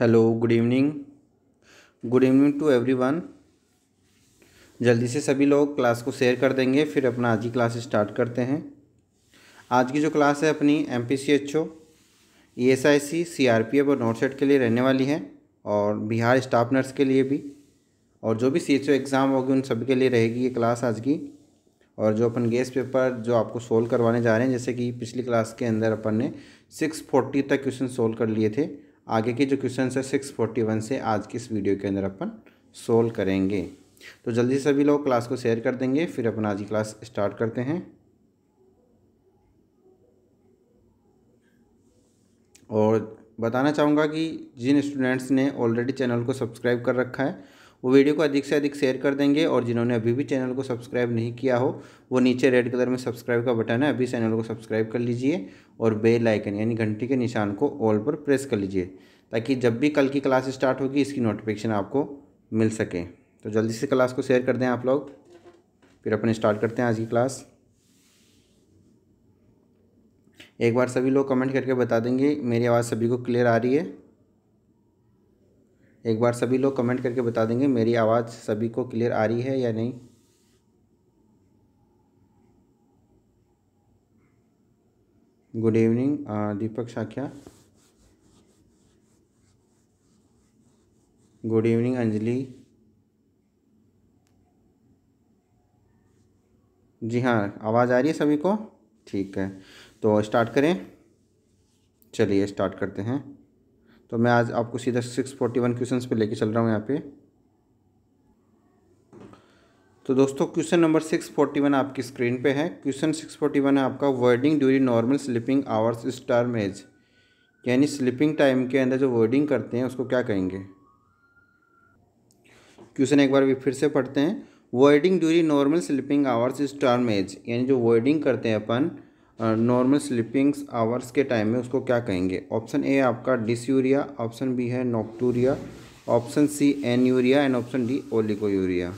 hello good evening good evening to everyone जल्दी से सभी लोग क्लास को शेयर कर देंगे फिर अपना आज की क्लास स्टार्ट करते हैं आज की जो क्लास है अपनी M P C H O E S I C C R P F और नॉर्थ सेट के लिए रहने वाली है और बिहार स्टाफ नर्स के लिए भी और जो भी सी एच ओ एग्ज़ाम होगी उन सभी के लिए रहेगी ये क्लास आज की और जो अपन गेस्ट पेपर जो आपको सोल्व करवाने जा रहे हैं जैसे कि पिछली क्लास के अंदर अपन ने सिक्स फोर्टी तक क्वेश्चन सोल्व कर लिए थे आगे के जो क्वेश्चन है सिक्स फोर्टी वन से आज की इस वीडियो के अंदर अपन सोल्व करेंगे तो जल्दी सभी लोग क्लास को शेयर कर देंगे फिर अपन आज की क्लास स्टार्ट करते हैं और बताना चाहूँगा कि जिन स्टूडेंट्स ने ऑलरेडी चैनल को सब्सक्राइब कर रखा है वो वीडियो को अधिक से अधिक शेयर कर देंगे और जिन्होंने अभी भी चैनल को सब्सक्राइब नहीं किया हो वो नीचे रेड कलर में सब्सक्राइब का बटन है अभी चैनल को सब्सक्राइब कर लीजिए और बेल आइकन यानी घंटी के निशान को ऑल पर प्रेस कर लीजिए ताकि जब भी कल की क्लास स्टार्ट होगी इसकी नोटिफिकेशन आपको मिल सके तो जल्दी से क्लास को शेयर कर दें आप लोग फिर अपन स्टार्ट करते हैं आज की क्लास एक बार सभी लोग कमेंट करके बता देंगे मेरी आवाज़ सभी को क्लियर आ रही है एक बार सभी लोग कमेंट करके बता देंगे मेरी आवाज़ सभी को क्लियर आ रही है या नहीं good evening uh, Deepak Sakhya good evening Anjali ji हाँ आवाज़ आ रही है सभी को ठीक है तो स्टार्ट करें चलिए स्टार्ट करते हैं तो मैं आज आपको सीधा सिक्स फोर्टी वन क्वेश्चन पर लेके चल रहा हूँ यहाँ पे तो दोस्तों question number six forty one आपकी स्क्रीन पे है क्वेश्चन सिक्स फोर्टी वन है आपका wording during normal sleeping hours इस टर्म एज यानी स्लिपिंग टाइम के अंदर जो वर्डिंग करते हैं उसको क्या कहेंगे क्वेश्चन एक बार भी फिर से पढ़ते हैं voiding during normal sleeping hours is term as यानी जो वर्डिंग करते हैं अपन नॉर्मल स्लीपिंग आवर्स के टाइम में उसको क्या कहेंगे ऑप्शन ए आपका डिसयूरिया ऑप्शन बी है nocturia option C anuria and option D oliguria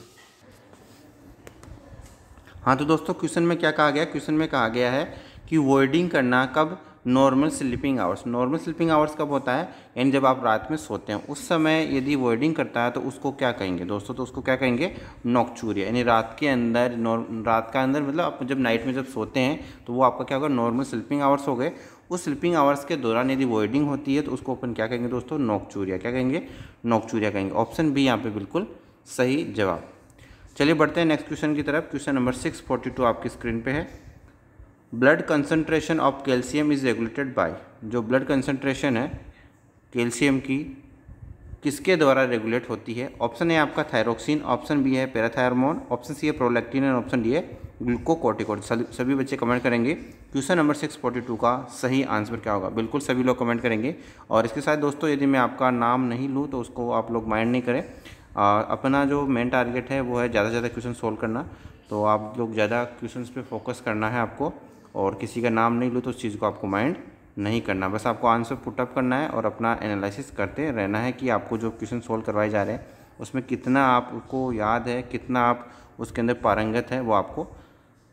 हाँ तो दोस्तों क्वेश्चन में क्या कहा गया क्वेश्चन में कहा गया है कि वर्डिंग करना कब normal sleeping hours normal sleeping hours कब होता है यानी जब आप रात में सोते हैं उस समय यदि वर्डिंग करता है तो उसको क्या कहेंगे दोस्तों तो उसको क्या कहेंगे नॉकचूरिया यानी रात के अंदर रात का अंदर मतलब आप जब नाइट में जब सोते हैं तो वो आपका क्या होगा नॉर्मल स्लीपिंग आवर्स हो गए उस स्लीपिंग आवर्स के दौरान यदि वर्डिंग होती है तो उसको अपन क्या कहेंगे दोस्तों नॉकचूरिया क्या कहेंगे नॉकचूरिया कहेंगे ऑप्शन बी यहाँ पर बिल्कुल सही जवाब चलिए बढ़ते हैं नेक्स्ट क्वेश्चन की तरफ question number six forty two आपकी स्क्रीन पे है blood concentration of calcium is regulated by जो ब्लड कंसनट्रेशन है कैल्शियम की किसके द्वारा रेगुलेट होती है ऑप्शन है आपका थायरोक्सिन ऑप्शन बी है पैराथायरमोन ऑप्शन सी है प्रोलैक्टिन एंड ऑप्शन डी है ग्लूकोकोटिकोड सभी बच्चे कमेंट करेंगे question number six forty two का सही आंसर क्या होगा बिल्कुल सभी लोग कमेंट करेंगे और इसके साथ दोस्तों यदि मैं आपका नाम नहीं लूँ तो उसको आप लोग माइंड नहीं करें आ, अपना जो मेन टारगेट है वो है ज़्यादा से ज़्यादा क्वेश्चन सोल्व करना तो आप लोग ज़्यादा क्वेश्चन पर फोकस करना है आपको और किसी का नाम नहीं लो तो उस चीज़ को आपको माइंड नहीं करना बस आपको आंसर पुटअप करना है और अपना एनालिसिस करते रहना है कि आपको जो क्वेश्चन सोल्व करवाए जा रहे हैं उसमें कितना आपको याद है कितना आप उसके अंदर पारंगत है वो आपको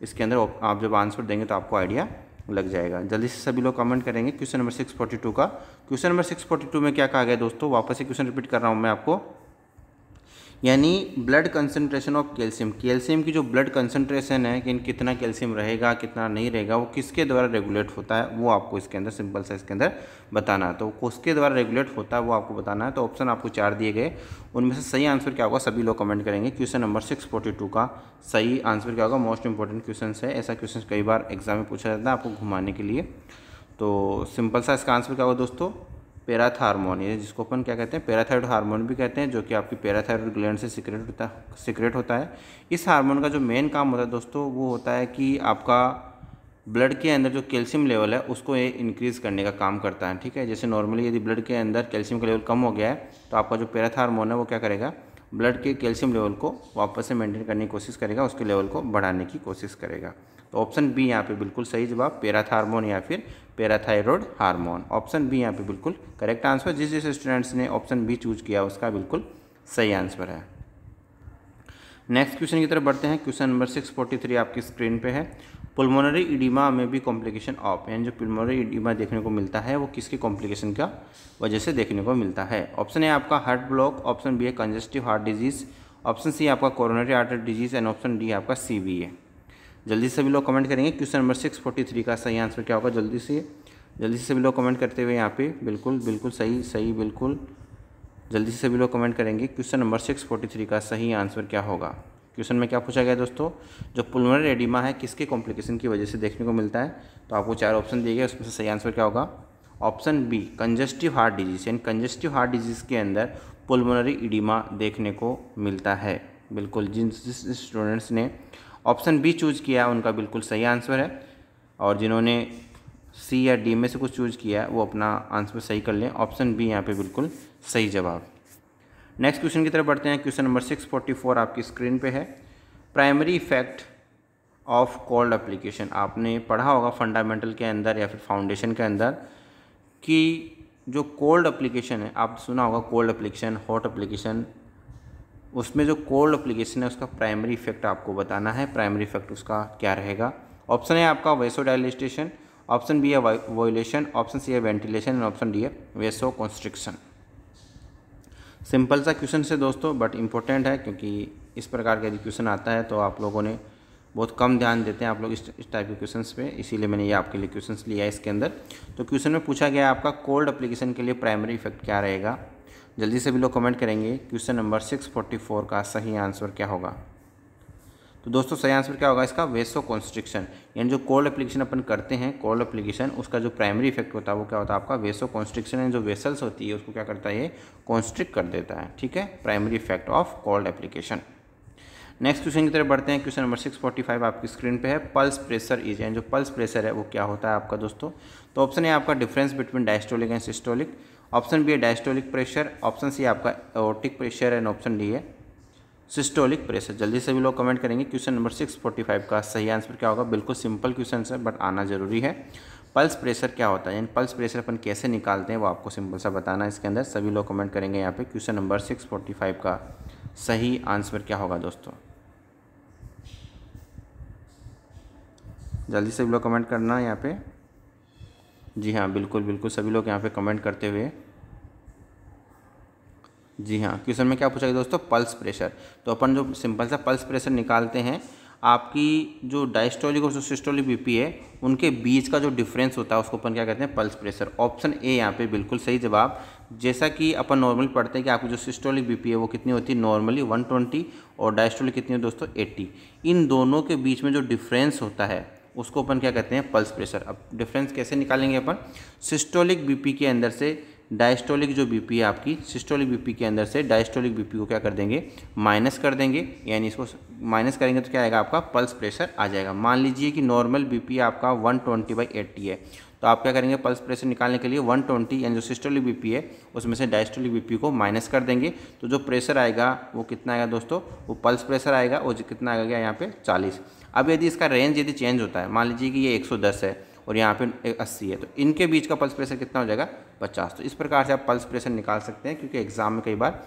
इसके अंदर आप जब आंसर देंगे तो आपको आइडिया लग जाएगा जल्दी से सभी लोग कमेंट करेंगे question number six forty two का question number six forty two में क्या कहा गया दोस्तों वापस से क्वेश्चन रिपीट कर रहा हूँ मैं आपको यानी blood concentration of calcium calcium की जो ब्लड कंसनट्रेशन है कि कितना कैल्शियम रहेगा कितना नहीं रहेगा वो किसके द्वारा रेगुलेट होता है वो आपको इसके अंदर सिंपल सा इसके अंदर बताना है तो किसके द्वारा रेगुलेट होता है वो आपको बताना है तो ऑप्शन आपको चार दिए गए उनमें से सही आंसर क्या होगा सभी लोग कमेंट करेंगे question number six forty two का सही आंसर क्या होगा मोस्ट इंपॉर्टेंट क्वेश्चन है ऐसा क्वेश्चन कई बार एग्जाम में पूछा जाता है आपको घुमाने के लिए तो सिंपल सा इसका आंसर क्या होगा दोस्तों पैराथ ये जिसको अपन क्या कहते हैं पैराथाइड हार्मोन भी कहते हैं जो कि आपकी पैराथाइड ग्लैंड से सिक्रेट होता सिक्रेट होता है इस हार्मोन का जो मेन काम होता है दोस्तों वो होता है कि आपका ब्लड के अंदर जो कैल्शियम लेवल है उसको ये इंक्रीज़ करने का काम करता है ठीक है जैसे नॉर्मली यदि ब्लड के अंदर कैल्शियम का लेवल कम हो गया है तो आपका जो पैराथ है वो क्या करेगा ब्लड के कैल्शियम लेवल को वापस से मेंटेन करने की कोशिश करेगा उसके लेवल को बढ़ाने की कोशिश करेगा तो ऑप्शन बी यहाँ पे बिल्कुल सही जवाब पेराथ या फिर पैराथाइरोड हार्मोन ऑप्शन बी यहाँ पे बिल्कुल करेक्ट आंसर जिस जिस स्टूडेंट्स ने ऑप्शन बी चूज किया उसका बिल्कुल सही आंसर है नेक्स्ट क्वेश्चन की तरफ बढ़ते हैं question number six forty three आपकी स्क्रीन पे है पुलमोनरी इडिमा में भी कॉम्प्लिकेशन ऑफ यानी जो पुलमोनरी इडिमा देखने को मिलता है वो किसके कॉम्प्लिकेशन का वजह से देखने को मिलता है ऑप्शन ए आपका हार्ट ब्लॉक ऑप्शन बी है congestive heart disease option C आपका coronary artery disease and option D आपका सी है जल्दी से सभी लोग कमेंट करेंगे question number six forty three का सही आंसर क्या होगा जल्दी से जल्दी से सभी लोग कमेंट करते हुए यहाँ पे बिल्कुल बिल्कुल सही सही बिल्कुल जल्दी से सभी लोग कमेंट करेंगे question number six forty three का सही आंसर क्या होगा क्वेश्चन में क्या पूछा गया दोस्तों जो पुलमर एडिमा है किसके कॉम्प्लिकेशन की वजह से देखने को मिलता है तो आपको चार ऑप्शन दिए गए उसमें से सही आंसर क्या होगा option B congestive heart disease यानी कंजेस्टिव हार्ट डिजीज़ के अंदर पुलमोनरी इडिमा देखने को मिलता है बिल्कुल जिन जिस स्टूडेंट्स ने ऑप्शन बी चूज़ किया है उनका बिल्कुल सही आंसर है और जिन्होंने सी या डी में से कुछ चूज़ किया है वो अपना आंसर सही कर लें ऑप्शन बी यहाँ पे बिल्कुल सही जवाब नेक्स्ट क्वेश्चन की तरफ बढ़ते हैं question number six forty four आपकी स्क्रीन पे है primary effect of cold application आपने पढ़ा होगा फंडामेंटल के अंदर या फिर फाउंडेशन के अंदर कि जो कोल्ड एप्लीकेशन है आप सुना होगा कोल्ड एप्लीकेशन हॉट एप्लीकेशन उसमें जो कोल्ड अप्लीकेशन है उसका प्राइमरी इफेक्ट आपको बताना है प्राइमरी इफेक्ट उसका क्या रहेगा ऑप्शन है आपका वेसो डायलिस्टेशन ऑप्शन बी है वोलेशन ऑप्शन सी है वेंटिलेशन एंड ऑप्शन डी है वेसो कॉन्स्ट्रिक्शन सिंपल सा क्वेश्चन से दोस्तों बट इम्पोर्टेंट है क्योंकि इस प्रकार का यदि क्वेश्चन आता है तो आप लोगों ने बहुत कम ध्यान देते हैं आप लोग इस टाइप के क्वेश्चन पे इसीलिए मैंने ये आपके लिए क्वेश्चन लिया है इसके अंदर तो क्वेश्चन में पूछा गया आपका कोल्ड अप्लीकेशन के लिए प्राइमरी इफेक्ट क्या रहेगा जल्दी से भी लोग कमेंट करेंगे question number six forty four का सही आंसर क्या होगा तो दोस्तों सही आंसर क्या होगा इसका वेसो कॉन्स्ट्रिक्शन यानी जो कोल्ड एप्लीकेशन अपन करते हैं कोल्ड एप्लीकेशन उसका जो प्राइमरी इफेक्ट होता है वो क्या होता है आपका वेसो कॉन्स्ट्रिक्शन जो वेसल्स होती है उसको क्या करता है ये कॉन्स्ट्रिक्ट कर देता है ठीक है primary effect of cold application next question की तरफ बढ़ते हैं question number six forty five आपकी स्क्रीन पे है पल्स प्रेशर इज एंड जो पल्स प्रेशर है वो क्या होता है आपका दोस्तों तो ऑप्शन है आपका difference between diastolic and systolic option B है डायस्टोलिक प्रेशर ऑप्शन सी आपका aortic pressure and option D है सिस्टोलिक प्रेशर जल्दी से भी लोग कमेंट करेंगे question number six forty five का सही आंसर क्या होगा बिल्कुल सिंपल क्वेश्चन है बट आना जरूरी है पल्स प्रेशर क्या होता है यानी पल्स प्रेशर अपन कैसे निकालते हैं वो आपको सिंपल सा बताना है इसके अंदर सभी लोग कमेंट करेंगे यहाँ पे question number six forty five का सही आंसर क्या होगा दोस्तों जल्दी से भी लोग कमेंट करना यहाँ पे जी हाँ बिल्कुल बिल्कुल सभी लोग यहाँ पे कमेंट करते हुए जी हाँ क्वेश्चन में क्या पूछा गया दोस्तों पल्स प्रेशर तो अपन जो सिंपल सा पल्स प्रेशर निकालते हैं आपकी जो डायस्टोलिक और जो सिस्टोलिक बीपी है उनके बीच का जो डिफरेंस होता है उसको अपन क्या कहते हैं पल्स प्रेशर ऑप्शन ए यहाँ पे बिल्कुल सही जवाब जैसा कि अपन नॉर्मली पढ़ते हैं कि आपकी जो सिस्टोलिक बीपी है वो कितनी होती है नॉर्मली 120 और डायस्टोलिक कितनी है दोस्तों 80 इन दोनों के बीच में जो डिफरेंस होता है उसको अपन क्या कहते हैं पल्स प्रेशर अब डिफरेंस कैसे निकालेंगे अपन सिस्टोलिक बीपी के अंदर से डायस्टोलिक जो बीपी है आपकी सिस्टोलिक बीपी के अंदर से डायस्टोलिक बीपी को क्या कर देंगे माइनस कर देंगे यानी इसको माइनस करेंगे तो क्या आएगा आपका पल्स प्रेशर आ जाएगा मान लीजिए कि नॉर्मल बीपी आपका 120 ट्वेंटी बाई एट्टी है तो आप क्या करेंगे पल्स प्रेशर निकालने के लिए 120 ट्वेंटी यानी जो सिस्टोलिक बीपी है उसमें से डायस्टोलिक बीपी को माइनस कर देंगे तो जो प्रेशर आएगा वो कितना आएगा दोस्तों वो पल्स प्रेशर आएगा वो कितना आएगा गया यहाँ पे 40 अब यदि इसका रेंज यदि चेंज होता है मान लीजिए कि ये 110 है और यहाँ पे 80 है तो इनके बीच का पल्स प्रेशर कितना हो जाएगा पचास तो इस प्रकार से आप पल्स प्रेशर निकाल सकते हैं क्योंकि एग्ज़ाम में कई बार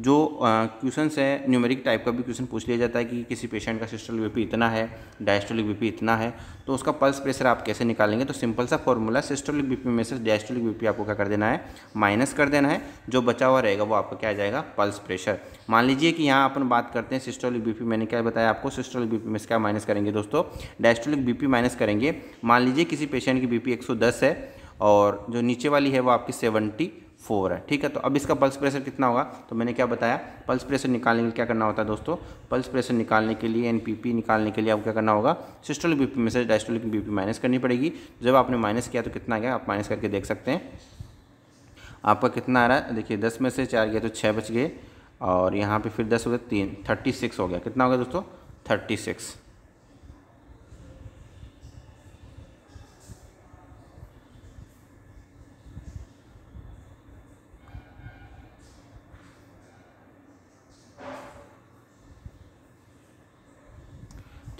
जो क्वेश्चन है न्यूमेरिक टाइप का भी क्वेश्चन पूछ लिया जाता है कि किसी पेशेंट का सिस्टल बीपी इतना है डायस्टोलिक बीपी इतना है तो उसका पल्स प्रेशर आप कैसे निकालेंगे तो सिंपल सा फॉर्मूला सिस्टोलिक बीपी में से डायस्टोलिक बीपी आपको क्या कर देना है माइनस कर देना है जो बचा हुआ रहेगा वो आपका क्या आ जाएगा पल्स प्रेशर मान लीजिए कि यहाँ अपन बात करते हैं सिस्टोलिक बीपी मैंने क्या बताया आपको सिस्टोलिक बीपी में से क्या माइनस करेंगे दोस्तों डायस्टोलिक बीपी माइनस करेंगे मान लीजिए किसी पेशेंट की बीपी दस है और जो नीचे वाली है वो आपकी सेवेंटी फोर है ठीक है तो अब इसका पल्स प्रेशर कितना होगा तो मैंने क्या बताया पल्स प्रेशर निकालने के लिए क्या करना होता है दोस्तों पल्स प्रेशर निकालने के लिए एनपीपी निकालने के लिए आपको क्या करना होगा सिस्टोलिक बीपी में से डायस्टोलिक बीपी माइनस करनी पड़ेगी जब आपने माइनस किया तो कितना गया आप माइनस करके देख सकते हैं आपका कितना आ रहा है देखिए दस में से चार गया तो छः बच गए और यहाँ पर फिर दस हो गए तीन थर्टी सिक्स हो गया कितना हो गया दोस्तों थर्टी सिक्स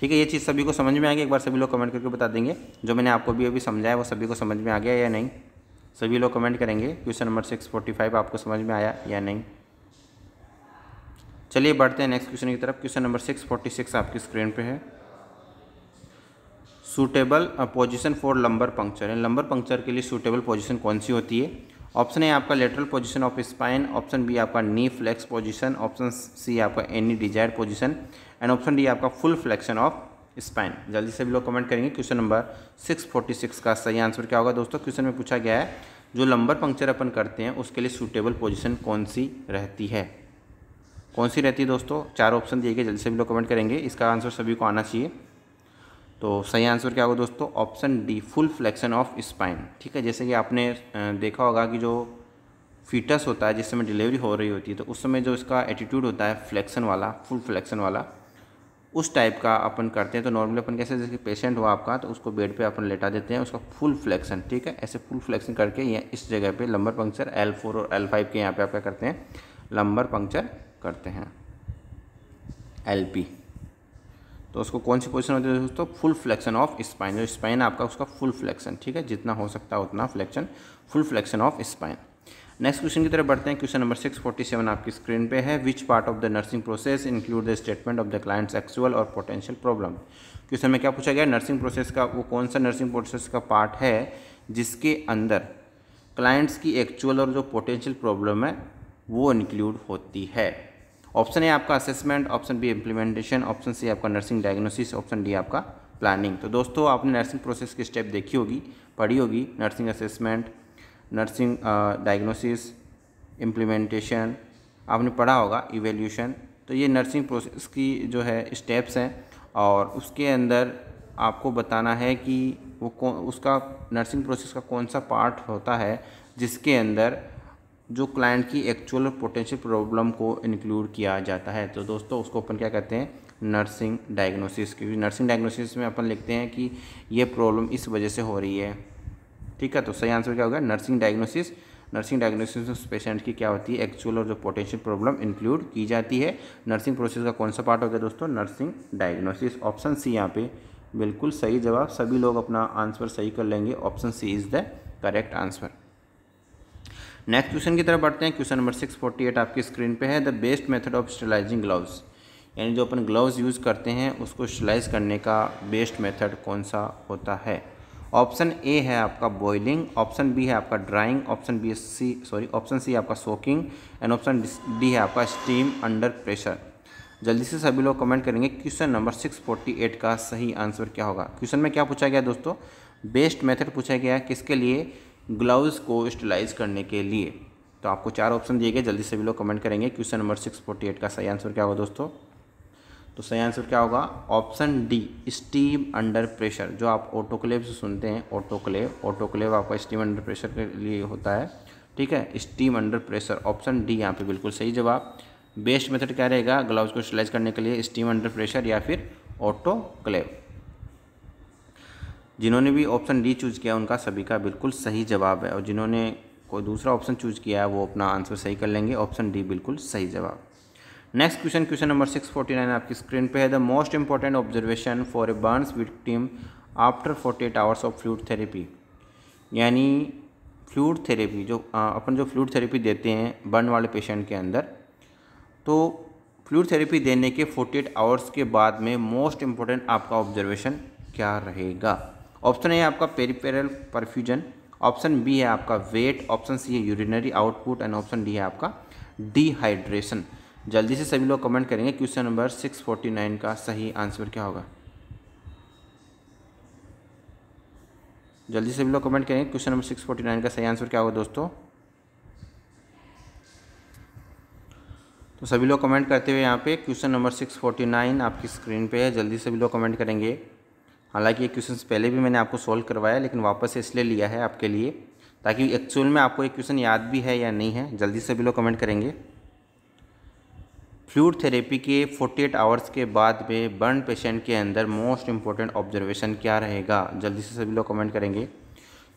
ठीक है ये चीज़ सभी को समझ में आ गई एक बार सभी लोग कमेंट करके बता देंगे जो मैंने आपको भी अभी समझाया वो सभी को समझ में आ गया या नहीं सभी लोग कमेंट करेंगे question number six forty five आपको समझ में आया या नहीं चलिए बढ़ते हैं नेक्स्ट क्वेश्चन की तरफ question number six forty six आपकी स्क्रीन पे है suitable position for lumbar puncture lumbar puncture के लिए सूटेबल पोजीशन कौन सी होती है ऑप्शन ए आपका lateral position of spine option B आपका knee flex position option C आपका any desire position and option D आपका फुल फ्लेक्शन ऑफ स्पाइन जल्दी से भी लोग कमेंट करेंगे question number six forty six का सही आंसर क्या होगा दोस्तों क्वेश्चन में पूछा गया है जो लंबर पंक्चर अपन करते हैं उसके लिए सूटेबल पोजिशन कौन सी रहती है कौन सी रहती है दोस्तों चार ऑप्शन दिए गए जल्दी से भी लोग कमेंट करेंगे इसका आंसर सभी को आना चाहिए तो सही आंसर क्या होगा दोस्तों option D full flexion of spine ठीक है जैसे कि आपने देखा होगा कि जो फीटस होता है जिस समय डिलीवरी हो रही होती है तो उस समय जो इसका एटीट्यूड होता है फ्लेक्शन वाला फुल फ्लेक्शन वाला उस टाइप का अपन करते हैं तो नॉर्मली अपन कैसे जैसे पेशेंट हुआ आपका तो उसको बेड पे अपन लेटा देते हैं उसका फुल फ्लेक्शन ठीक है ऐसे फुल फ्लेक्शन करके यहाँ इस जगह पे लंबर पंक्चर एल फोर और एल फाइव के यहाँ पे आप क्या करते हैं लंबर पंक्चर करते हैं एल पी तो उसको कौन सी पोजिशन होती है दोस्तों फुल फ्लेक्शन ऑफ स्पाइन जो स्पाइन आपका उसका फुल फ्लेक्शन ठीक है जितना हो सकता है उतना flexion full flexion of spine next question की तरफ बढ़ते हैं question number six forty seven आपकी स्क्रीन पे है which part of the nursing process include the statement of the client's actual और पोटेंशियल प्रॉब्लम क्वेश्चन में क्या पूछा गया नर्सिंग प्रोसेस का वो कौन सा नर्सिंग प्रोसेस का पार्ट है जिसके अंदर क्लाइंट्स की एक्चुअल और जो पोटेंशियल प्रॉब्लम है वो इंक्लूड होती है ऑप्शन ए आपका assessment option B implementation option C आपका नर्सिंग डायग्नोसिस ऑप्शन डी आपका प्लानिंग तो दोस्तों आपने नर्सिंग प्रोसेस की स्टेप देखी होगी पढ़ी होगी nursing assessment nursing diagnosis implementation आपने पढ़ा होगा इवेल्यूशन तो ये नर्सिंग प्रोसेस की जो है स्टेप्स हैं और उसके अंदर आपको बताना है कि वो कौन उसका नर्सिंग प्रोसेस का कौन सा पार्ट होता है जिसके अंदर जो क्लाइंट की एक्चुअल पोटेंशियल प्रॉब्लम को इंक्लूड किया जाता है तो दोस्तों उसको अपन क्या कहते हैं नर्सिंग डायग्नोसिस क्योंकि नर्सिंग डायग्नोसिस में अपन लिखते हैं कि ये प्रॉब्लम इस वजह से हो रही है ठीक है तो सही आंसर क्या होगा नर्सिंग डायग्नोसिस नर्सिंग डायग्नोसिस में पेशेंट की क्या होती है एक्चुअल और जो पोटेंशियल प्रॉब्लम इंक्लूड की जाती है नर्सिंग प्रोसेस का कौन सा पार्ट हो गया दोस्तों नर्सिंग डायग्नोसिस ऑप्शन सी यहाँ पे बिल्कुल सही जवाब सभी लोग अपना आंसर सही कर लेंगे option C is the correct answer next question की तरफ बढ़ते हैं question number six forty eight आपकी स्क्रीन पे है the best method of sterilizing gloves यानी जो अपन ग्लव्स यूज़ करते हैं उसको स्टेलाइज करने का बेस्ट मेथड कौन सा होता है ऑप्शन ए है आपका बॉइलिंग ऑप्शन बी है आपका drying option B C sorry option C आपका सोकिंग एंड ऑप्शन डी है आपका स्टीम अंडर प्रेशर जल्दी से सभी लोग कमेंट करेंगे question number six forty eight का सही आंसर क्या होगा क्वेश्चन में क्या पूछा गया दोस्तों बेस्ट मेथड पूछा गया किसके लिए ग्लव्स को स्टिलाइज करने के लिए तो आपको चार ऑप्शन दिए गए जल्दी से भी लोग कमेंट करेंगे question number six forty eight का सही आंसर क्या होगा दोस्तों तो सही आंसर क्या होगा option D steam under pressure जो आप ऑटोक्लेव से सुनते हैं ऑटोक्लेव ऑटोक्लेव आपका स्टीम अंडर प्रेशर के लिए होता है ठीक है steam under pressure option D यहाँ पे बिल्कुल सही जवाब बेस्ट मेथड क्या रहेगा ग्लव्स को स्टिलाइज करने के लिए स्टीम अंडर प्रेशर या फिर ऑटोक्लेव जिन्होंने भी ऑप्शन डी चूज़ किया उनका सभी का बिल्कुल सही जवाब है और जिन्होंने कोई दूसरा ऑप्शन चूज़ किया है वो अपना आंसर सही कर लेंगे ऑप्शन डी बिल्कुल सही जवाब next question question number six forty nine आपकी स्क्रीन पे है the most important observation for a burns victim after forty eight hours of fluid therapy यानी फ्लूड थेरेपी जो आ, अपन जो फ्लूड थेरेपी देते हैं बर्न वाले पेशेंट के अंदर तो फ्लूड थेरेपी देने के फोर्टी एट आवर्स के बाद में मोस्ट इम्पोर्टेंट आपका ऑब्जर्वेशन क्या रहेगा ऑप्शन ए है आपका पेरीपेरल परफ्यूजन ऑप्शन बी है आपका वेट ऑप्शन सी है urinary output and option D है आपका डिहाइड्रेशन जल्दी से सभी लोग कमेंट करेंगे क्वेश्चन नंबर 649 का सही आंसर क्या होगा जल्दी से सभी लोग कमेंट करेंगे क्वेश्चन नंबर 649 का सही आंसर क्या होगा दोस्तों तो सभी लोग कमेंट करते हुए यहाँ पे क्वेश्चन नंबर 649 आपकी स्क्रीन पे है जल्दी से सभी लोग कमेंट करेंगे हालांकि ये क्वेश्चन पहले भी मैंने आपको सॉल्व करवाया लेकिन वापस से इसलिए लिया है आपके लिए ताकि एक्चुअल में आपको एक क्वेश्चन याद भी है या नहीं है जल्दी से भी लोग कमेंट करेंगे फ्लूड थेरेपी के 48 आवर्स के बाद में बर्न पेशेंट के अंदर मोस्ट इंपॉर्टेंट ऑब्जर्वेशन क्या रहेगा जल्दी से सभी लोग कमेंट करेंगे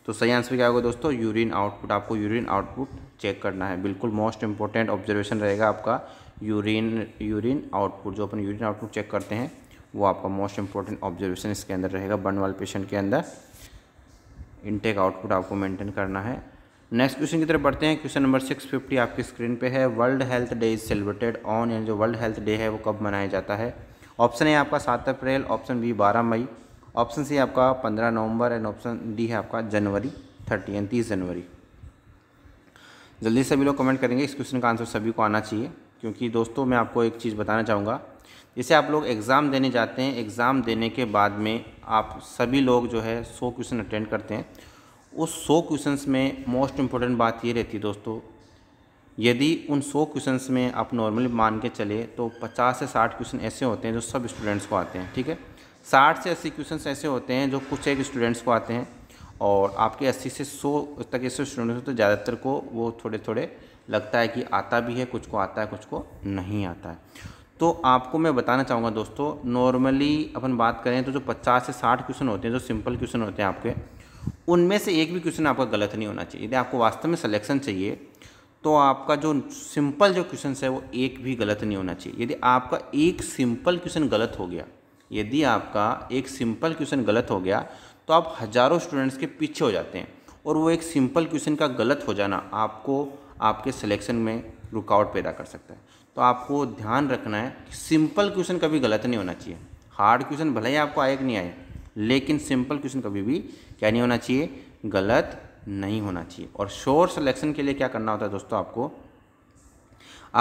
तो सही आंसर क्या होगा दोस्तों यूरिन आउटपुट आपको यूरिन आउटपुट चेक करना है बिल्कुल मोस्ट इंपॉर्टेंट ऑब्जर्वेशन रहेगा आपका यूरिन यूरिन आउटपुट जो अपन यूरिन आउटपुट चेक करते हैं वो आपका मोस्ट इंपॉर्टेंट ऑब्जर्वेशन इसके अंदर रहेगा बर्न वाले पेशेंट के अंदर इनटेक आउटपुट आपको मेंटेन करना है नेक्स्ट क्वेश्चन की तरफ बढ़ते हैं क्वेश्चन नंबर सिक्स फिफ्टी आपकी स्क्रीन पे है world health day is celebrated on यानी जो वर्ल्ड हेल्थ डे है वो कब मनाया जाता है ऑप्शन है आपका सात अप्रैल ऑप्शन बी बारह मई ऑप्शन सी आपका पंद्रह नवंबर एंड ऑप्शन डी है आपका जनवरी थर्टी एंड तीस जनवरी जल्दी सभी लोग कमेंट करेंगे इस क्वेश्चन का आंसर सभी को आना चाहिए क्योंकि दोस्तों मैं आपको एक चीज़ बताना चाहूँगा जैसे आप लोग एग्ज़ाम देने जाते हैं एग्ज़ाम देने के बाद में आप सभी लोग जो है सौ क्वेश्चन अटेंड करते हैं उस सौ क्वेश्चंस में मोस्ट इम्पोर्टेंट बात ये रहती है दोस्तों यदि उन सौ क्वेश्चंस में आप नॉर्मली मान के चले तो पचास से साठ क्वेश्चन ऐसे होते हैं जो सब स्टूडेंट्स को आते हैं ठीक है साठ से अस्सी क्वेश्चन ऐसे होते हैं जो कुछ एक स्टूडेंट्स को आते हैं और आपके अस्सी से सौ तक ऐसे स्टूडेंट्स होते तो ज़्यादातर को वो थोड़े थोड़े लगता है कि आता भी है कुछ को आता है कुछ को नहीं आता है तो आपको मैं बताना चाहूँगा दोस्तों नॉर्मली अपन बात करें तो जो 50 से 60 क्वेश्चन होते हैं जो सिंपल क्वेश्चन होते हैं आपके उनमें से एक भी क्वेश्चन आपका गलत नहीं होना चाहिए यदि आपको वास्तव में सिलेक्शन चाहिए तो आपका जो सिंपल जो क्वेश्चन है वो एक भी गलत नहीं होना चाहिए यदि आपका एक सिंपल क्वेश्चन गलत हो गया यदि आपका एक सिंपल क्वेश्चन गलत हो गया तो आप हज़ारों स्टूडेंट्स के पीछे हो जाते हैं और वो एक सिंपल क्वेश्चन का गलत हो जाना आपको आपके सिलेक्शन में रुकावट पैदा कर सकता है तो आपको ध्यान रखना है कि सिंपल क्वेश्चन कभी गलत नहीं होना चाहिए हार्ड क्वेश्चन भले ही आपको आए कि नहीं आए लेकिन सिंपल क्वेश्चन कभी भी क्या नहीं होना चाहिए गलत नहीं होना चाहिए और शोर सिलेक्शन के लिए क्या करना होता है दोस्तों आपको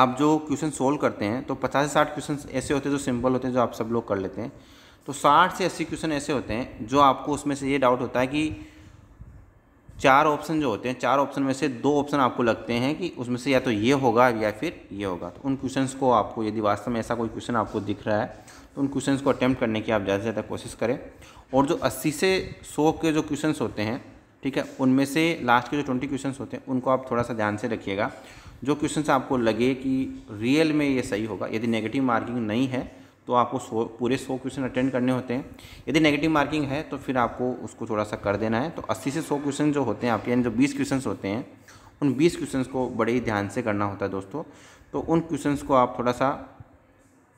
आप जो क्वेश्चन सोल्व करते हैं तो पचास से साठ क्वेश्चन ऐसे होते हैं जो सिंपल होते हैं जो आप सब लोग कर लेते हैं तो साठ से अस्सी क्वेश्चन ऐसे होते हैं जो आपको उसमें से ये डाउट होता है कि चार ऑप्शन जो होते हैं चार ऑप्शन में से दो ऑप्शन आपको लगते हैं कि उसमें से या तो ये होगा या फिर ये होगा तो उन क्वेश्चंस को आपको यदि वास्तव में ऐसा कोई क्वेश्चन आपको दिख रहा है तो उन क्वेश्चंस को अटैम्प्ट करने की आप ज़्यादा से ज़्यादा कोशिश करें और जो अस्सी से सौ के जो क्वेश्चन होते हैं ठीक है उनमें से लास्ट के जो ट्वेंटी क्वेश्चन होते हैं उनको आप थोड़ा सा ध्यान से रखिएगा जो क्वेश्चन आपको लगे कि रियल में ये सही होगा यदि नेगेटिव मार्किंग नहीं है तो आपको सो पूरे सौ क्वेश्चन अटेंड करने होते हैं यदि नेगेटिव मार्किंग है तो फिर आपको उसको थोड़ा सा कर देना है तो अस्सी से सौ क्वेश्चन जो होते हैं आपके यानी जो बीस क्वेश्चन होते हैं उन बीस क्वेश्चन को बड़े ही ध्यान से करना होता है दोस्तों तो उन क्वेश्चन को आप थोड़ा सा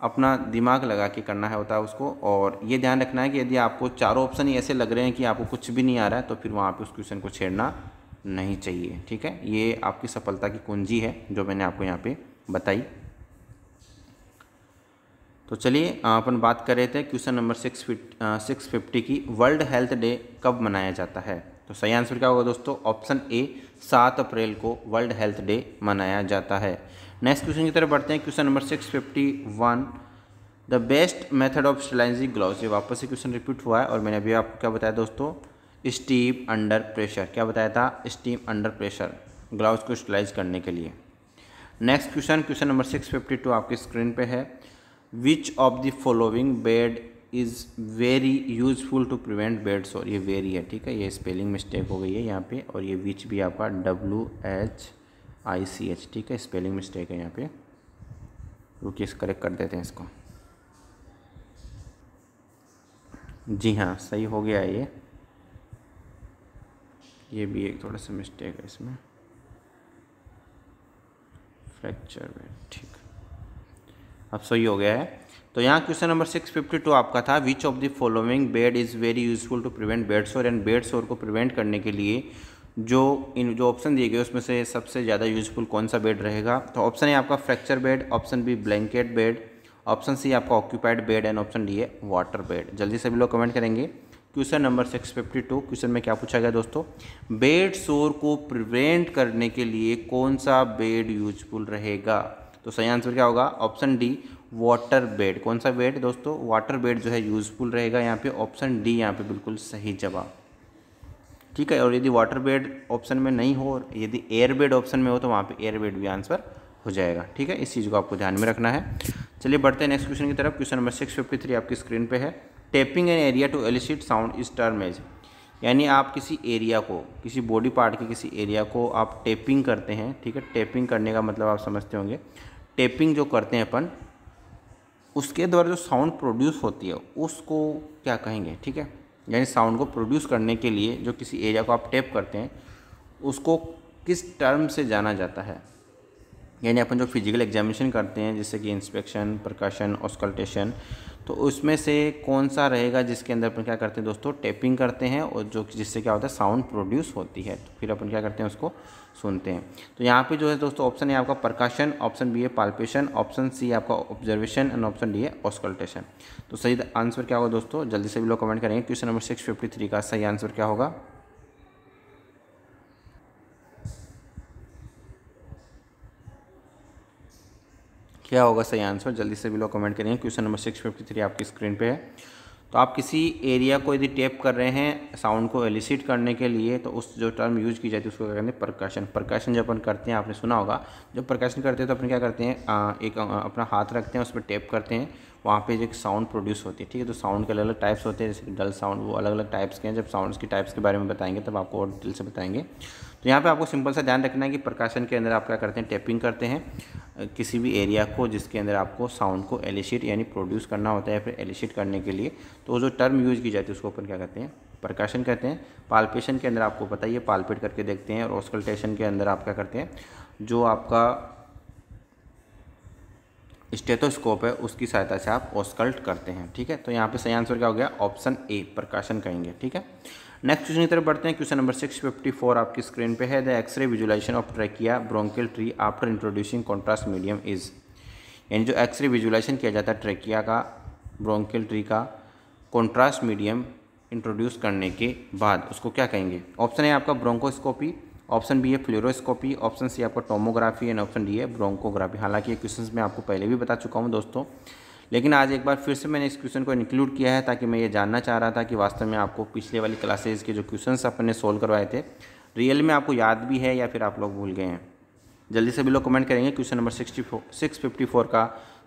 अपना दिमाग लगा के करना है होता है उसको और ये ध्यान रखना है कि यदि आपको चारों ऑप्शन ही ऐसे लग रहे हैं कि आपको कुछ भी नहीं आ रहा है तो फिर वहाँ पे उस क्वेश्चन को छेड़ना नहीं चाहिए ठीक है ये आपकी सफलता की कुंजी है जो मैंने आपको यहाँ पे बताई तो चलिए अपन बात कर रहे थे question number six six fifty की वर्ल्ड हेल्थ डे कब मनाया जाता है तो सही आंसर क्या होगा दोस्तों ऑप्शन ए सात अप्रैल को वर्ल्ड हेल्थ डे मनाया जाता है नेक्स्ट क्वेश्चन की तरफ बढ़ते हैं question number six fifty one the best method of sterilizing gloves ये वापस से क्वेश्चन रिपीट हुआ है और मैंने अभी आपको क्या बताया दोस्तों स्टीम अंडर प्रेशर क्या बताया था स्टीम अंडर प्रेशर ग्लव्स को स्टेलाइज करने के लिए next question question number six fifty two आपकी स्क्रीन पर है which of the following bed is very useful to prevent bed sorry ये वेरी है ठीक है ये स्पेलिंग मिस्टेक हो गई है यहाँ पे और ये विच भी आपका W H I C H ठीक है स्पेलिंग मिस्टेक है यहाँ पे रुकिए इस करेक्ट कर देते हैं इसको जी हाँ सही हो गया है ये ये भी एक थोड़ा सा मिस्टेक है इसमें फ्रैक्चर में ठीक अब सही हो गया है तो यहाँ question number six fifty two आपका था which of the following bed is very useful to prevent bed sore and bed sore को प्रिवेंट करने के लिए जो इन जो ऑप्शन दिए गए उसमें से सबसे ज़्यादा यूजफुल कौन सा बेड रहेगा तो ऑप्शन है आपका fracture bed option B blanket bed option C आपका occupied bed and option D है वाटर बेड जल्दी सभी लोग कमेंट करेंगे question number six fifty two question में क्या पूछा गया दोस्तों बेड शोर को प्रिवेंट करने के लिए कौन सा बेड यूजफुल रहेगा तो सही आंसर क्या होगा ऑप्शन डी वाटर बेड कौन सा बेड दोस्तों वाटर बेड जो है यूज़फुल रहेगा यहाँ पे ऑप्शन डी यहाँ पे बिल्कुल सही जवाब ठीक है और यदि वाटर बेड ऑप्शन में नहीं हो और यदि एयर बेड ऑप्शन में हो तो वहाँ पे एयर बेड भी आंसर हो जाएगा ठीक है इस चीज़ को आपको ध्यान में रखना है चलिए बढ़ते हैं नेक्स्ट क्वेश्चन की तरफ question number six fifty three आपकी स्क्रीन पे है tapping an area to elicit sound is term as यानी आप किसी एरिया को किसी बॉडी पार्ट के किसी एरिया को आप टेपिंग करते हैं ठीक है टेपिंग करने का मतलब आप समझते होंगे टेपिंग जो करते हैं अपन उसके द्वारा जो साउंड प्रोड्यूस होती है उसको क्या कहेंगे ठीक है यानी साउंड को प्रोड्यूस करने के लिए जो किसी एरिया को आप टेप करते हैं उसको किस टर्म से जाना जाता है यानी अपन जो फिजिकल एग्जामिनेशन करते हैं जैसे कि इंस्पेक्शन प्रकाशन ऑस्कल्टेशन तो उसमें से कौन सा रहेगा जिसके अंदर अपन क्या करते हैं दोस्तों टैपिंग करते हैं और जो जिससे क्या होता है साउंड प्रोड्यूस होती है तो फिर अपन क्या करते हैं उसको सुनते हैं तो यहाँ पे जो है दोस्तों ऑप्शन है आपका प्रकाशन ऑप्शन बी है पाल्पेशन ऑप्शन सी आपका ऑब्जर्वेशन एंड ऑप्शन डी है ऑस्कल्टेशन तो सही आंसर क्या होगा दोस्तों जल्दी से भी लोग कमेंट करेंगे question number six fifty three का सही आंसर क्या होगा क्या होगा सही आंसर जल्दी से भी लोग कमेंट करेंगे question number six fifty three आपकी स्क्रीन पे है तो आप किसी एरिया को यदि टेप कर रहे हैं साउंड को एलिसिट करने के लिए तो उस जो टर्म यूज की जाती है उसको क्या कहते हैं प्रकाशन प्रकाशन जब अपन करते हैं आपने सुना होगा जब प्रकाशन करते हैं तो अपन क्या करते हैं एक अपना हाथ रखते हैं उस पर टेप करते हैं वहाँ पे जो एक साउंड प्रोड्यूस होती है ठीक है तो साउंड के अलग अलग टाइप्स होते हैं जैसे डल साउंड वो अलग अलग टाइप्स के हैं जब साउंड्स के टाइप्स के बारे में बताएंगे तब आपको और डिटेल से बताएंगे तो यहाँ पे आपको सिंपल सा ध्यान रखना है कि प्रकाशन के अंदर आप क्या करते हैं टैपिंग करते हैं किसी भी एरिया को जिसके अंदर आपको साउंड को एलिशिट यानी प्रोड्यूस करना होता है फिर एलिशिट करने के लिए तो जो टर्म यूज़ की जाती है उसको अपन क्या कहते हैं प्रकाशन कहते हैं पालपेशन के अंदर आपको पता ही है पालपेट करके देखते हैं और ऑस्कल्टेशन के अंदर आप क्या करते हैं जो आपका स्टेथोस्कोप है उसकी सहायता से आप ऑस्कल्ट करते हैं ठीक है तो यहाँ पे सही आंसर क्या हो गया ऑप्शन ए प्रकाशन कहेंगे ठीक है नेक्स्ट क्वेश्चन की तरफ बढ़ते हैं question number six fifty four आपकी स्क्रीन पे है the x-ray visualization of trachea bronchial tree after introducing contrast medium is यानी जो एक्सरे विजुलाइजेशन किया जाता है ट्रैकिया का ब्रोंकिल ट्री का कॉन्ट्रास्ट मीडियम इंट्रोड्यूस करने के बाद उसको क्या कहेंगे ऑप्शन है आपका ब्रोंकोस्कोपी ऑप्शन बी है फ्लोरोस्कोपी ऑप्शन सी आपका टोमोग्राफी एंड ऑप्शन डी है ब्रोंकोग्राफी हालांकि ये क्वेश्चन मैं आपको पहले भी बता चुका हूँ दोस्तों लेकिन आज एक बार फिर से मैंने इस क्वेश्चन को इंक्लूड किया है ताकि मैं ये जानना चाह रहा था कि वास्तव में आपको पिछले वाली क्लासेज के जो क्वेश्चन अपन ने सोल्व करवाए थे रियल में आपको याद भी है या फिर आप लोग भूल गए हैं जल्दी से भी लोग कमेंट करेंगे question number sixty four six fifty four का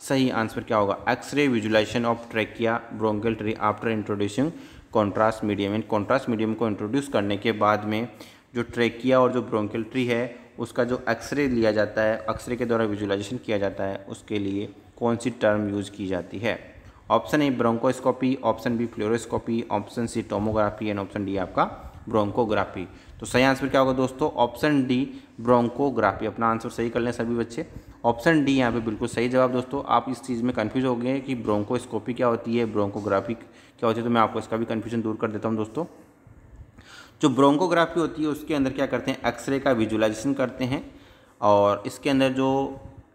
सही आंसर क्या होगा x-ray visualization of trachea bronchial tree after introducing contrast medium इन कॉन्ट्रास्ट मीडियम को इंट्रोड्यूस करने के बाद में जो ट्रेकिया और जो ब्रोंकियल ट्री है उसका जो एक्सरे लिया जाता है एक्सरे के द्वारा विजुलाइजेशन किया जाता है उसके लिए कौन सी टर्म यूज़ की जाती है option A bronchoscopy option B fluoroscopy option C tomography and option D आपका ब्रोंकोग्राफी तो सही आंसर क्या होगा दोस्तों ऑप्शन डी ब्रोंकोग्राफी अपना आंसर सही कर लें सभी बच्चे ऑप्शन डी यहाँ पे बिल्कुल सही जवाब दोस्तों आप इस चीज़ में कन्फ्यूज हो गए कि ब्रोंकोस्कोपी क्या होती है ब्रोंकोग्राफी क्या होती है तो मैं आपको इसका भी कन्फ्यूजन दूर कर देता हूँ दोस्तों जो ब्रोंकोग्राफी होती है उसके अंदर क्या करते हैं एक्सरे का विजुलाइजेशन करते हैं और इसके अंदर जो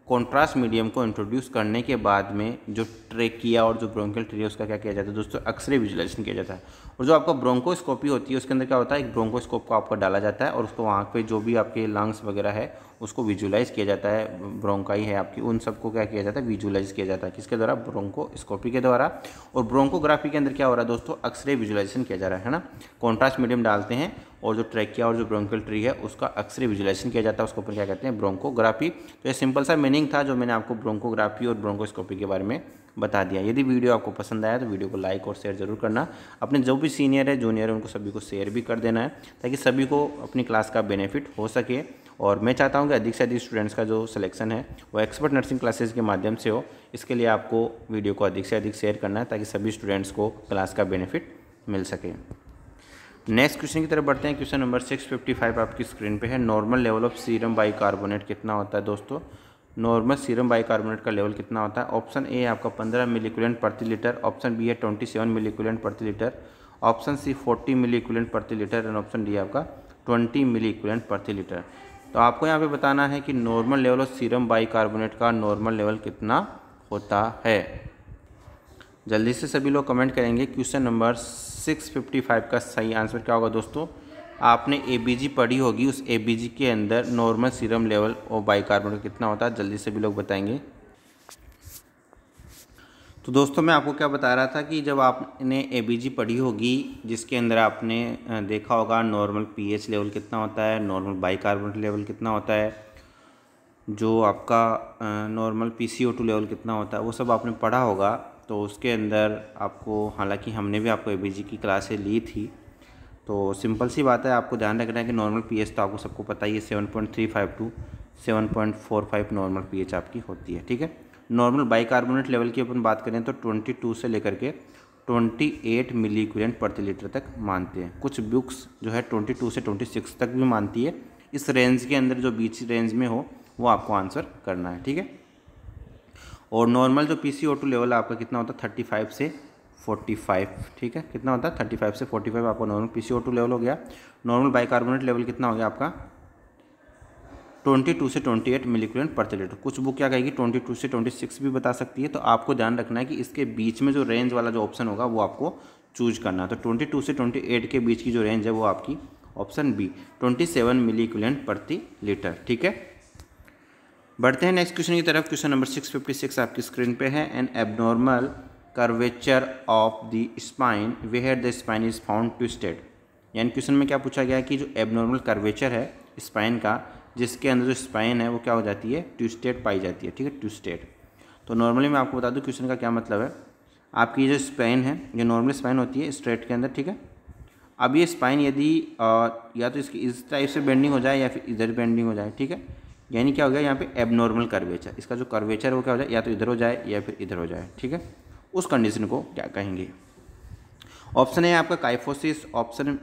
कॉन्ट्रास्ट मीडियम को इंट्रोड्यूस करने के बाद में जो ट्रेकिया और जो ब्रोंकल ट्रे उसका क्या किया जाता है दोस्तों एक्सरे विजुलाइजेशन किया जाता है और जो आपका ब्रोंकोस्कोपी होती है उसके अंदर क्या होता है एक ब्रोंकोस्कोप को आपका डाला जाता है और उसको वहाँ पे जो भी आपके लंग्स वगैरह है उसको विजुलाइज किया जाता है ब्रोंकाई है आपकी उन सबको क्या किया जाता है विजुलाइज किया जाता है किसके द्वारा ब्रोंकोस्कोपी के द्वारा और ब्रोंकोग्राफी के अंदर क्या हो रहा है दोस्तों एक्सरे विजुलाइजेशन किया जा रहा है ना कॉन्ट्रास्ट मीडियम डालते हैं और जो ट्रैकिया और जो ब्रोंकल ट्री है उसका एक्सरे विजुलाइजेशन किया जाता है उसको ऊपर क्या कहते हैं ब्रोंकोग्राफी तो ये सिंपल सा मीनिंग था जो मैंने आपको ब्रोंकोग्राफी और ब्रोंकोस्कोपी के बारे में बता दिया यदि वीडियो आपको पसंद आया तो वीडियो को लाइक और शेयर जरूर करना अपने जो भी सीनियर है जूनियर है उनको सभी को शेयर भी कर देना है ताकि सभी को अपनी क्लास का बेनिफिट हो सके और मैं चाहता हूँ कि अधिक से अधिक स्टूडेंट्स का जो सिलेक्शन है वो एक्सपर्ट नर्सिंग क्लासेस के माध्यम से हो इसके लिए आपको वीडियो को अधिक से अधिक शेयर करना है ताकि सभी स्टूडेंट्स को क्लास का बेनिफिट मिल सके नेक्स्ट क्वेश्चन की तरफ बढ़ते हैं question number six fifty five आपकी स्क्रीन पे है normal level of serum carbonate कितना होता है दोस्तों नॉर्मल सीरम बाइकार्बोनेट का लेवल कितना होता है ऑप्शन ए आपका पंद्रह मिलीकुलन प्रति लीटर ऑप्शन बी है ट्वेंटी सेवन मिलीकुलन प्रति litre option C forty milli प्रति लीटर एंड ऑप्शन डी आपका ट्वेंटी मिलीकुलन प्रति लीटर तो आपको यहाँ पे बताना है कि normal level of serum bicarbonate का नॉर्मल लेवल कितना होता है जल्दी से सभी लोग कमेंट करेंगे क्वेश्चन नंबर सिक्स का सही आंसर क्या होगा दोस्तों आपने ए पढ़ी होगी उस ए के अंदर नॉर्मल सीरम लेवल और बाइकार्बोनेट कितना होता है जल्दी से भी लोग बताएंगे तो दोस्तों मैं आपको क्या बता रहा था कि जब आपने ए पढ़ी होगी जिसके अंदर आपने देखा होगा नॉर्मल पी लेवल कितना होता है नॉर्मल बाइकार्बोनेट लेवल कितना होता है जो आपका नॉर्मल पी लेवल कितना होता है वो सब आपने पढ़ा होगा तो उसके अंदर आपको हालांकि हमने भी आपको ए की क्लासें ली थी तो सिंपल सी बात है आपको ध्यान रखना है कि नॉर्मल पीएच तो आपको सबको पता ही है seven point three five to seven point four five normal pH आपकी होती है ठीक है नॉर्मल बाइकार्बोनेट लेवल की अपन बात करें तो ट्वेंटी टू से लेकर के ट्वेंटी एट मिली इक्विलेंट प्रति लीटर तक मानते हैं कुछ बुक्स जो है ट्वेंटी टू से ट्वेंटी सिक्स तक भी मानती है इस रेंज के अंदर जो बीच रेंज में हो वो आपको आंसर करना है ठीक है और नॉर्मल जो P C O two level आपका कितना होता है थर्टी फाइव से फोर्टी फाइव ठीक है कितना होता है थर्टी फाइव से फोर्टी फाइव आपका normal P C O two level हो गया नॉर्मल बाइकार्बोनेट लेवल कितना हो गया आपका ट्वेंटी टू से ट्वेंटी एट मिलीक्रेंट प्रति लीटर कुछ बुक क्या कहेगी ट्वेंटी टू से ट्वेंटी सिक्स भी बता सकती है तो आपको ध्यान रखना है कि इसके बीच में जो रेंज वाला जो ऑप्शन होगा वो आपको चूज करना है तो ट्वेंटी टू से ट्वेंटी एट के बीच की जो रेंज है वो आपकी option B twenty seven milli equivalent प्रति लीटर ठीक है बढ़ते हैं नेक्स्ट क्वेश्चन की तरफ question number six fifty six आपकी स्क्रीन पे है an abnormal curvature of the spine where the spine is found twisted यानी क्वेश्चन में क्या पूछा गया है कि जो एबनॉर्मल कर्वेचर है स्पाइन का जिसके अंदर जो स्पाइन है वो क्या हो जाती है ट्विस्टेड पाई जाती है ठीक है ट्विस्टेड तो नॉर्मली मैं आपको बता दूं क्वेश्चन का क्या मतलब है आपकी जो स्पाइन है जो नॉर्मल स्पाइन होती है स्ट्रेट के अंदर ठीक है अब ये स्पाइन यदि या तो इसकी इस टाइप से बेंडिंग हो जाए या फिर इधर बेंडिंग हो जाए ठीक है यानी क्या हो गया यहाँ पे एबनॉर्मल कर्वेचर इसका जो कर्वेचर है वो क्या हो जाए या तो इधर हो जाए या फिर इधर हो जाए ठीक है उस कंडीशन को क्या कहेंगे ऑप्शन है आपका काइफोसिस ऑप्शन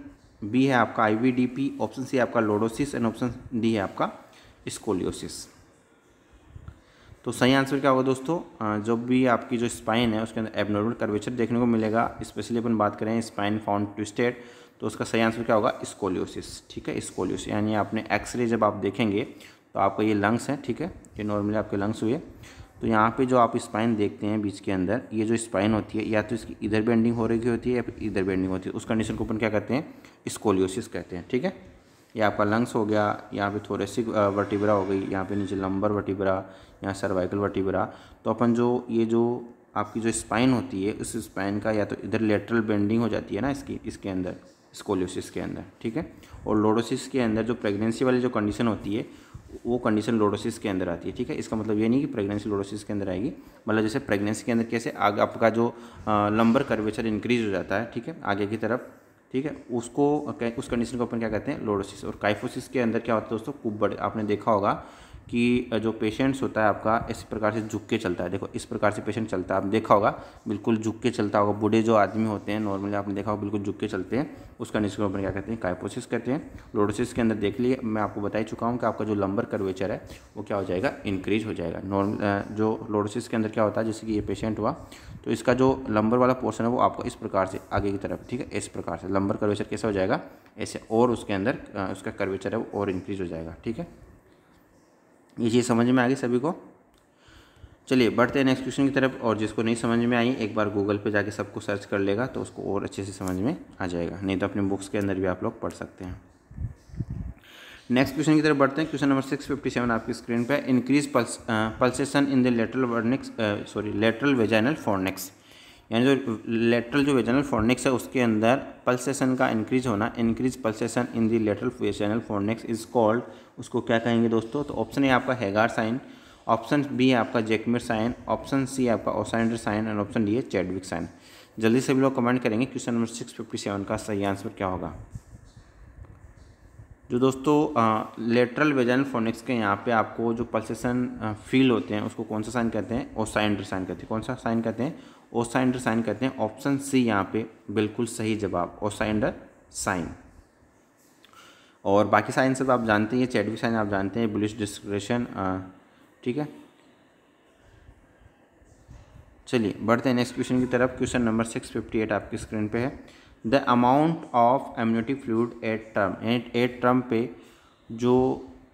बी है आपका आईवीडीपी ऑप्शन सी आपका लोडोसिस एंड ऑप्शन डी है आपका स्कोलियोसिस तो सही आंसर क्या होगा दोस्तों जो भी आपकी जो स्पाइन है उसके अंदर एबनॉर्मल कर्वेचर देखने को मिलेगा स्पेशली अपन बात करें स्पाइन फाउंड ट्विस्टेड तो उसका सही आंसर क्या होगा स्कोलियोसिस ठीक है स्कोलियोसिस यानी आपने एक्सरे जब आप देखेंगे तो आपका ये लंग्स हैं ठीक है ये नॉर्मली आपके लंग्स हुए तो यहाँ पे जो आप स्पाइन देखते हैं बीच के अंदर ये जो स्पाइन होती है या तो इसकी इधर बेंडिंग हो रही होती है या फिर इधर बेंडिंग होती है उस कंडीशन को अपन क्या कहते हैं स्कोलियोसिस कहते हैं ठीक है ये आपका लंग्स हो गया यहाँ पे थोरेसिक वर्टिब्रा हो गई यहाँ पे नीचे लंबर वर्टिब्रा या सर्वाइकल वर्टिब्रा तो अपन जो ये जो आपकी जो स्पाइन होती है उस स्पाइन का या तो इधर लेटरल बेंडिंग हो जाती है ना इसकी इसके अंदर स्कोलियोसिस के अंदर ठीक है और लोडोसिस के अंदर जो प्रेगनेंसी वाली जो कंडीशन होती है वो कंडीशन लोडोसिस के अंदर आती है ठीक है इसका मतलब ये नहीं कि प्रेगनेंसी लोडोसिस के अंदर आएगी मतलब जैसे प्रेगनेंसी के अंदर कैसे आगे आपका जो लंबर कर्वेचर इंक्रीज हो जाता है ठीक है आगे की तरफ ठीक है उसको उस कंडीशन को अपन क्या कहते हैं लोडोसिस और काइफोसिस के अंदर क्या होता है दोस्तों कुब्बड़ आपने देखा होगा कि जो पेशेंट्स होता है आपका इस प्रकार से झुक के चलता है देखो इस प्रकार से पेशेंट चलता है आपने देखा होगा बिल्कुल झुक के चलता होगा बूढ़े जो आदमी होते हैं नॉर्मली आपने देखा होगा बिल्कुल झुक के चलते हैं उसका निष्क्रमण क्या कहते हैं काइपोसिस कहते हैं लोडोसिस के अंदर देख लिए मैं आपको बताई चुका हूँ कि आपका जो लंबर कर्वेचर है वो क्या हो जाएगा इंक्रीज हो जाएगा नॉर्मल जो लोडोसिस के अंदर क्या होता है जैसे कि ये पेशेंट हुआ तो इसका जो लंबर वाला पोर्सन है वो आपको इस प्रकार से आगे की तरफ ठीक है इस प्रकार से लंबर कर्वेचर कैसा हो जाएगा ऐसे और उसके अंदर उसका कर्वेचर है वो और इंक्रीज हो जाएगा ठीक है ये चीज़ समझ में आ गई सभी को चलिए बढ़ते हैं नेक्स्ट क्वेश्चन की तरफ और जिसको नहीं समझ में आई एक बार गूगल पे जाके सबको सर्च कर लेगा तो उसको और अच्छे से समझ में आ जाएगा नहीं तो अपने बुक्स के अंदर भी आप लोग पढ़ सकते हैं नेक्स्ट क्वेश्चन की तरफ बढ़ते हैं question number six fifty seven आपकी स्क्रीन पर increase pulse pulsation in the lateral vernix sorry lateral vaginal fornix यानी जो लेटरल जो वेजाइनल फॉर्निक्स है उसके अंदर पल्सेशन का इंक्रीज होना increase pulsation in the lateral vaginal fornix is called उसको क्या कहेंगे दोस्तों तो ऑप्शन ए आपका हैगार साइन ऑप्शन बी है आपका जैकमिर साइन ऑप्शन सी आपका Osiander sign and option D है चैडविक साइन जल्दी से भी लोग कमेंट करेंगे question number six fifty seven का सही आंसर क्या होगा जो दोस्तों लेटरल वेजन फोनिक्स के यहाँ पे आपको जो पल्सेशन फील होते हैं उसको कौन सा साइन कहते हैं ओसाइंडर साइन कहते हैं कौन सा साइन कहते हैं ओसाइंडर साइन कहते हैं ऑप्शन सी यहाँ पे बिल्कुल सही जवाब ओसाइंडर साइन और बाकी साइंसेस आप जानते हैं चैटविक साइन आप जानते हैं बुलिश डिस्क्रेशन ठीक है चलिए बढ़ते हैं नेक्स्ट क्वेश्चन की तरफ question number six fifty eight आपकी स्क्रीन पे है the amount of amniotic fluid at term at term पे जो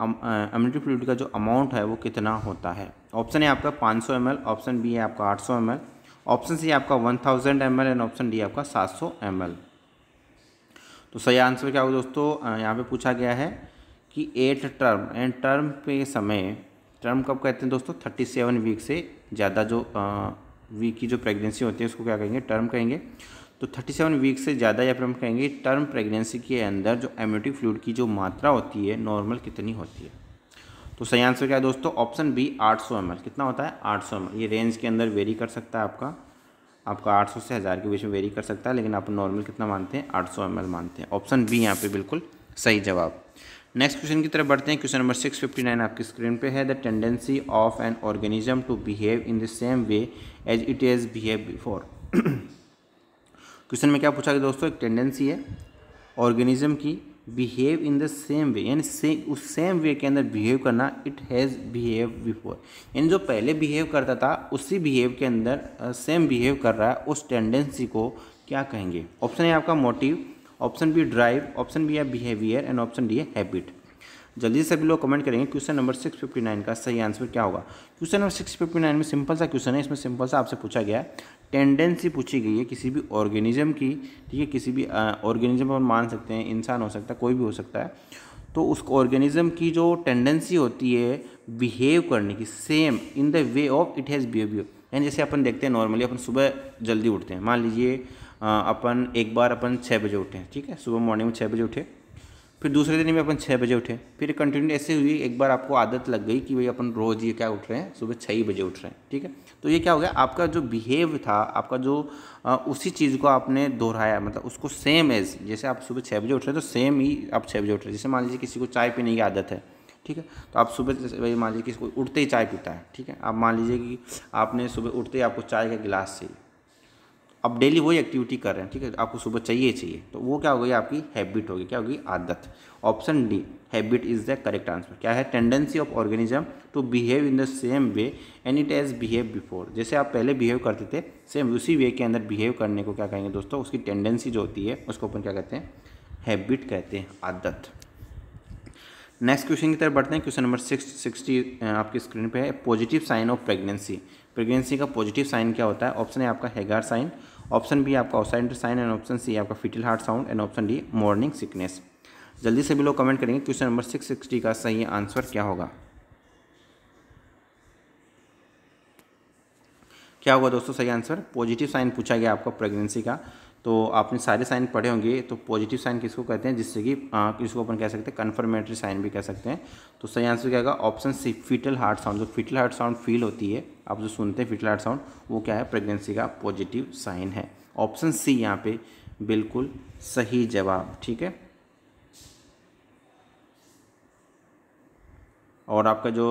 एम्यूनिटी फ्लूड का जो अमाउंट है वो कितना होता है ऑप्शन है आपका पाँच सौ एम एल ऑप्शन बी है आपका आठ सौ एम एल ऑप्शन सी आपका one thousand M L and option D आपका सात सौ एम एल तो सही आंसर क्या होगा दोस्तों यहाँ पे पूछा गया है कि एट टर्म एंड टर्म पे समय टर्म कब कहते हैं दोस्तों थर्टी सेवन वीक से ज़्यादा जो वीक की जो प्रेगनेंसी होती है उसको क्या कहेंगे टर्म कहेंगे तो थर्टी सेवन वीक से ज़्यादा या फिर हम कहेंगे टर्म प्रेगनेंसी के अंदर जो एम्यूटिक फ्लूड की जो मात्रा होती है नॉर्मल कितनी होती है तो सही आंसर क्या है दोस्तों ऑप्शन बी आठ सौ कितना होता है आठ सौ ये रेंज के अंदर वेरी कर सकता है आपका आपका 800 से हज़ार के बीच में वेरी कर सकता है लेकिन आप नॉर्मल कितना मानते हैं 800 सौ मानते हैं ऑप्शन बी यहाँ पे बिल्कुल सही जवाब नेक्स्ट क्वेश्चन की तरफ बढ़ते हैं क्वेश्चन नंबर 659 आपकी स्क्रीन पे है the tendency of an organism to behave in the same way as it is behave before question में क्या पूछा गया दोस्तों एक टेंडेंसी है ऑर्गेनिज्म की behave in the same way यानी से उस सेम वे के अंदर बिहेव करना इट हैज़ बिहेव बिफोर यानी जो पहले बिहेव करता था उसी बिहेव के अंदर सेम बिहेव कर रहा है उस टेंडेंसी को क्या कहेंगे ऑप्शन है आपका motive option B drive option B है behaviour and option D habit जल्दी से सभी लोग कमेंट करेंगे question number six fifty nine का सही आंसर क्या होगा question number six fifty nine में सिंपल सा क्वेश्चन है इसमें सिंपल सा आपसे पूछा गया है टेंडेंसी पूछी गई है किसी भी ऑर्गेनिज्म की ठीक है किसी भी ऑर्गेनिज्म हम मान सकते हैं इंसान हो सकता है कोई भी हो सकता है तो उस ऑर्गेनिज्म की जो टेंडेंसी होती है बिहेव करने की same in the way of it has behaviour यानी जैसे अपन देखते हैं नॉर्मली अपन सुबह जल्दी उठते हैं मान लीजिए अपन एक बार अपन छः बजे उठे ठीक है सुबह मॉर्निंग में छः बजे उठे फिर दूसरे दिन में अपन छः बजे उठे फिर कंटिन्यू ऐसे हुई एक बार आपको आदत लग गई कि भाई अपन रोज़ ये क्या उठ रहे हैं सुबह छः ही बजे उठ रहे हैं ठीक है तो ये क्या हो गया आपका जो बिहेव था आपका जो आ, उसी चीज़ को आपने दोहराया मतलब उसको सेम एज जैसे आप सुबह छः बजे उठ रहे हैं तो सेम ही आप छः बजे उठ रहे हैं जैसे मान लीजिए किसी को चाय पीने की आदत है ठीक है तो आप सुबह भाई मान लीजिए किसी को उठते ही चाय पीता है ठीक है आप मान लीजिए कि आपने सुबह उठते ही आपको चाय का गिलास चाहिए अब डेली वही एक्टिविटी कर रहे हैं ठीक है आपको सुबह चाहिए चाहिए तो वो क्या हो गई आपकी हैबिट होगी क्या होगी आदत option D habit is the correct answer क्या है tendency of organism to behave in the same way and it as behave before जैसे आप पहले बिहेव करते थे सेम उसी वे के अंदर बिहेव करने को क्या कहेंगे दोस्तों उसकी टेंडेंसी जो होती है उसको अपन क्या कहते हैं हैबिट कहते हैं आदत नेक्स्ट क्वेश्चन की तरफ बढ़ते हैं क्वेश्चन नंबर सिक्स सिक्सटी आपकी स्क्रीन पे है positive sign of pregnancy pregnancy का पॉजिटिव साइन क्या होता है ऑप्शन ए आपका हैगार साइन ऑप्शन बी आपका Osiander sign and option C आपका fetal heart sound and option D morning sickness जल्दी से भी लोग कमेंट करेंगे क्वेश्चन नंबर सिक्स सिक्सटी का सही आंसर क्या होगा क्या होगा दोस्तों सही आंसर पॉजिटिव साइन पूछा गया आपका प्रेगनेंसी का तो आपने सारे साइन पढ़े होंगे तो पॉजिटिव साइन किसको कहते हैं जिससे कि किसको अपन कह सकते हैं कन्फर्मेटरी साइन भी कह सकते हैं तो सही आंसर क्या होगा option C fetal heart sound जो फिटल हार्ट साउंड फील होती है आप जो सुनते हैं फिटल हार्ट साउंड वो क्या है प्रेगनेंसी का पॉजिटिव साइन है ऑप्शन सी यहाँ पे बिल्कुल सही जवाब ठीक है और आपका जो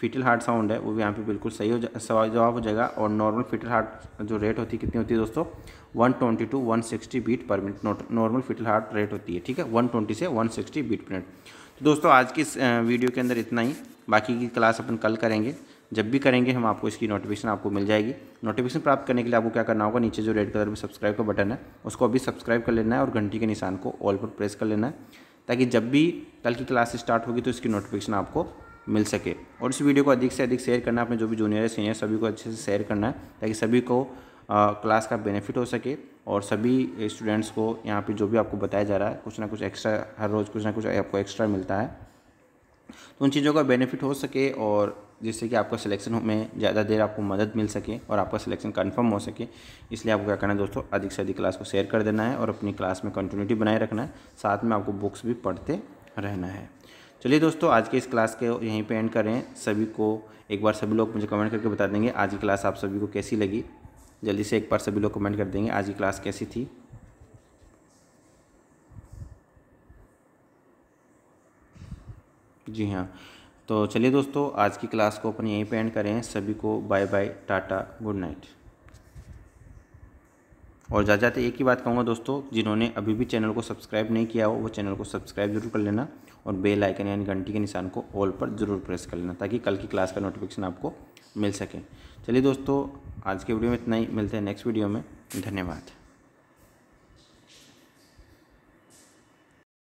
फीटल हार्ट साउंड है वो भी यहाँ पे बिल्कुल सही हो जवाब हो जाएगा और नॉर्मल फीटल हार्ट जो रेट होती है कितनी होती है दोस्तों one twenty to one sixty beat per minute normal fetal heart rate होती है ठीक है वन ट्वेंटी से one sixty beat per minute तो दोस्तों आज की इस वीडियो के अंदर इतना ही बाकी की क्लास अपन कल करेंगे जब भी करेंगे हम आपको इसकी नोटिफिकेशन आपको मिल जाएगी नोटिफिकेशन प्राप्त करने के लिए आपको क्या करना होगा नीचे जो रेड कलर में सब्सक्राइब का बटन है उसको अभी सब्सक्राइब कर लेना है और घंटी के निशान को ऑल पर प्रेस कर लेना है ताकि जब भी कल की क्लास स्टार्ट होगी तो इसकी नोटिफिकेशन आपको मिल सके और इस वीडियो को अधिक से अधिक शेयर करना अपने जो भी जूनियर है सीनियर सभी को अच्छे से शेयर करना है ताकि सभी को आ, क्लास का बेनिफिट हो सके और सभी स्टूडेंट्स को यहाँ पे जो भी आपको बताया जा रहा है कुछ ना कुछ एक्स्ट्रा हर रोज़ कुछ ना कुछ आपको एक्स्ट्रा मिलता है तो उन चीज़ों का बेनिफिट हो सके और जिससे कि आपका सिलेक्शन में ज़्यादा देर आपको मदद मिल सके और आपका सिलेक्शन कन्फर्म हो सके इसलिए आपको क्या करना है दोस्तों अधिक से अधिक क्लास को शेयर कर देना है और अपनी क्लास में कंटिन्यूटी बनाए रखना है साथ में आपको बुक्स भी पढ़ते रहना है चलिए दोस्तों आज के इस क्लास के यहीं पे एंड करें सभी को एक बार सभी लोग मुझे कमेंट करके बता देंगे आज की क्लास आप सभी को कैसी लगी जल्दी से एक बार सभी लोग कमेंट कर देंगे आज की क्लास कैसी थी जी हाँ तो चलिए दोस्तों आज की क्लास को अपन यहीं पे एंड करें सभी को bye bye tata good night और जाते जाते एक ही बात कहूँगा दोस्तों जिन्होंने अभी भी चैनल को सब्सक्राइब नहीं किया हो वो चैनल को सब्सक्राइब जरूर कर लेना और बेल आइकन यानी घंटी के निशान को ऑल पर ज़रूर प्रेस कर लेना ताकि कल की क्लास का नोटिफिकेशन आपको मिल सके चलिए दोस्तों आज के वीडियो में इतना ही मिलते हैं नेक्स्ट वीडियो में धन्यवाद